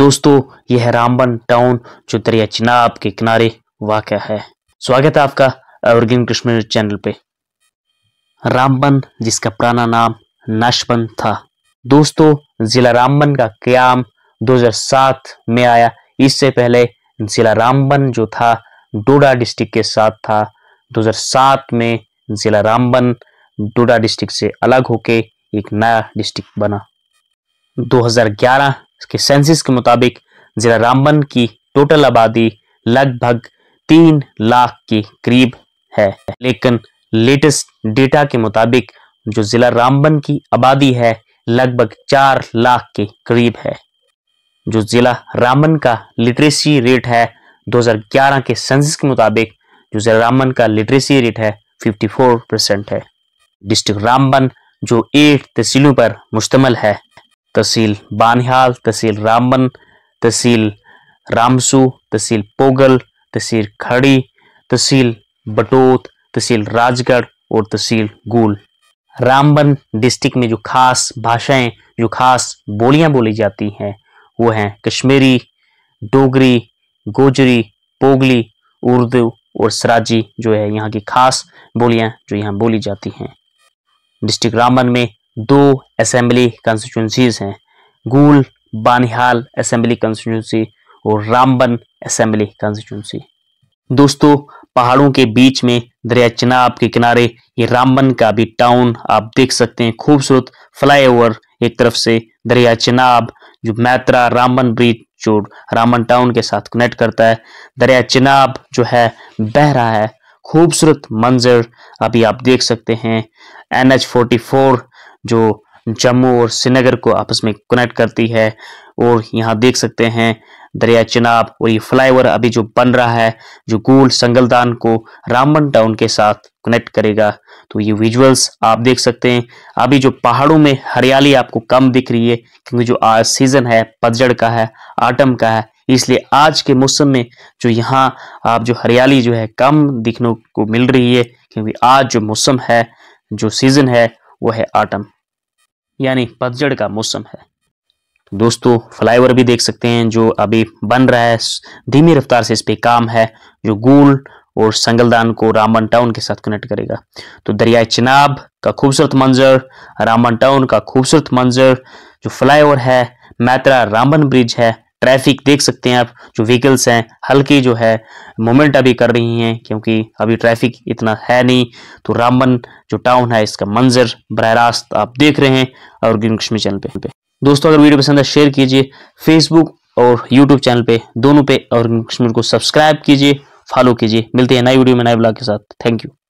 दोस्तों यह रामबन टाउन जो दरिया चिनाब के किनारे वाक़ है स्वागत है आपका एवरग्रीन कश्मीर चैनल पे रामबन जिसका पुराना नाम नशबन था दोस्तों ज़िला रामबन का क्याम 2007 में आया इससे पहले ज़िला रामबन जो था डोडा डिस्ट्रिक्ट के साथ था 2007 में ज़िला रामबन डोडा डिस्ट्रिक्ट से अलग होके एक नया डिस्ट्रिक्ट बना 2011 के सेंसिस के मुताबिक जिला रामबन की टोटल आबादी लगभग तीन लाख के करीब है लेकिन लेटेस्ट डेटा के मुताबिक जो जिला रामबन की आबादी है लगभग चार लाख के करीब है जो जिला रामबन का लिटरेसी रेट है 2011 के सेंसिस के मुताबिक जो जिला रामबन का लिटरेसी रेट है 54 परसेंट है डिस्ट्रिक्ट रामबन जो एट तहसीलों पर मुश्तमल है तहसील बानिहाल तहसील रामबन तहसील रामसू तहसील पोगल तहसील खड़ी तहसील बटोत तहसील राजगढ़ और तहसील गूल रामबन डिस्ट्रिक्ट में जो खास भाषाएं जो खास बोलियां बोली जाती हैं वो हैं कश्मीरी डोगरी गोजरी पोगली उर्दू और सराजी जो है यहाँ की खास बोलियां जो यहाँ बोली जाती हैं डिस्ट्रिक्ट रामबन में दो असेंबली कंस्टिट्यूंसीज हैं गूल बानिहाल असेंबली कंस्टिट्यूंसी और रामबन असेंबली कंस्टिट्यूंसी दोस्तों पहाड़ों के बीच में दरिया चिनाब के किनारे ये रामबन का भी टाउन आप देख सकते हैं खूबसूरत फ्लाईओवर एक तरफ से दरिया चिनाब जो मैत्रा रामबन ब्रिज जो रामबन टाउन के साथ कनेक्ट करता है दरिया चिनाब जो है बह रहा है खूबसूरत मंजर अभी आप देख सकते हैं एन एच फोर्टी फोर जो जम्मू और श्रीनगर को आपस में कनेक्ट करती है और यहाँ देख सकते हैं दरिया चिनाब और ये फ्लाईओवर अभी जो बन रहा है जो गोल संगलदान को रामबन टाउन के साथ कनेक्ट करेगा तो ये विजुअल्स आप देख सकते हैं अभी जो पहाड़ों में हरियाली आपको कम दिख रही है क्योंकि जो आज सीजन है पतझड़ का है आटम का है इसलिए आज के मौसम में जो यहाँ आप जो हरियाली जो है कम दिखने को मिल रही है क्योंकि आज जो मौसम है जो सीजन है वो है आटम यानी पतझड़ का मौसम है तो दोस्तों फ्लाईओवर भी देख सकते हैं जो अभी बन रहा है धीमी रफ्तार से इस पे काम है जो गोल और संगलदान को रामबन टाउन के साथ कनेक्ट करेगा तो दरियाए चिनाब का खूबसूरत मंजर रामबन टाउन का खूबसूरत मंजर जो फ्लाईओवर है मैत्रा रामबन ब्रिज है ट्रैफिक देख सकते हैं आप जो व्हीकल्स हैं हल्की जो है मोमेंट अभी कर रही हैं क्योंकि अभी ट्रैफिक इतना है नहीं तो रामबन जो टाउन है इसका मंजर बरह रास्त आप देख रहे हैं और ग्रीन कश्मीर चैनल पे दोस्तों अगर वीडियो पसंद है शेयर कीजिए फेसबुक और यूट्यूब चैनल पे दोनों पे और कश्मीर को सब्सक्राइब कीजिए फॉलो कीजिए मिलते हैं नई वीडियो में नए ब्लॉग के साथ थैंक यू